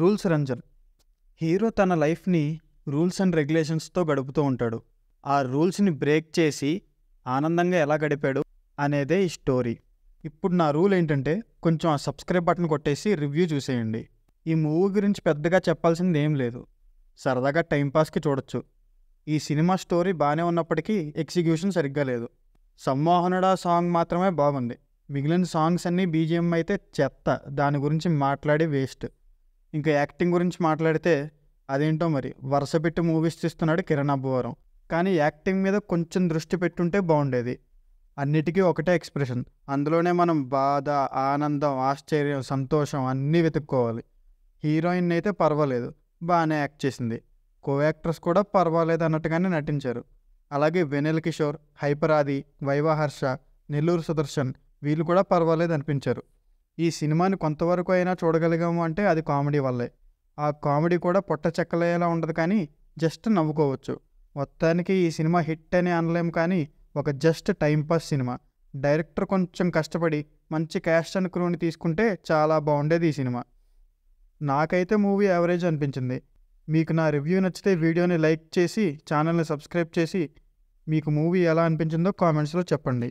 rules Ranjan hero తన లైఫ్ని rules and రెగ్యులేషన్స్తో గడుపుతూ ఉంటాడు ఆ రూల్స్ని బ్రేక్ చేసి ఆనందంగా ఎలా గడిపాడు అనేదే ఈ స్టోరీ ఇప్పుడు నా రూల్ ఏంటంటే కొంచెం ఆ సబ్స్క్రైబ్ బటన్ కొట్టేసి రివ్యూ చూసేయండి ఈ మూవీ గురించి పెద్దగా చెప్పాల్సింది ఏం లేదు సరదాగా టైంపాస్కి చూడొచ్చు ఈ సినిమా స్టోరీ బాగానే ఉన్నప్పటికీ ఎగ్జిక్యూషన్ సరిగ్గా లేదు సంమోహనుడా సాంగ్ మాత్రమే బాగుంది మిగిలిన సాంగ్స్ అన్నీ బీజిఎం అయితే చెత్త దాని గురించి మాట్లాడి వేస్ట్ ఇంకా యాక్టింగ్ గురించి మాట్లాడితే అదేంటో మరి వరుస పెట్టి మూవీస్ తీస్తున్నాడు కిరణ్ అబ్బవరం కానీ యాక్టింగ్ మీద కొంచెం దృష్టి పెట్టుంటే బాగుండేది అన్నిటికీ ఒకటే ఎక్స్ప్రెషన్ అందులోనే మనం బాధ ఆనందం ఆశ్చర్యం సంతోషం అన్నీ వెతుక్కోవాలి హీరోయిన్ అయితే పర్వాలేదు బాగానే యాక్ట్ చేసింది కో యాక్టర్స్ కూడా పర్వాలేదు అన్నట్టుగానే నటించారు అలాగే వెనిల్ కిషోర్ హైపరాది వైవహర్ష నెల్లూరు సుదర్శన్ వీళ్ళు కూడా పర్వాలేదు అనిపించారు ఈ సినిమాని కొంతవరకు అయినా చూడగలిగాము అంటే అది కామెడీ వల్లే ఆ కామెడీ కూడా పొట్ట చెక్కలయ్యేలా ఉండదు కానీ జస్ట్ నవ్వుకోవచ్చు మొత్తానికి ఈ సినిమా హిట్ అని అనలేము కానీ ఒక జస్ట్ టైంపాస్ సినిమా డైరెక్టర్ కొంచెం కష్టపడి మంచి క్యాస్ట్ అండ్ క్రూని తీసుకుంటే చాలా బాగుండేది ఈ సినిమా నాకైతే మూవీ యావరేజ్ అనిపించింది మీకు నా రివ్యూ నచ్చితే వీడియోని లైక్ చేసి ఛానల్ని సబ్స్క్రైబ్ చేసి మీకు మూవీ ఎలా అనిపించిందో కామెంట్స్లో చెప్పండి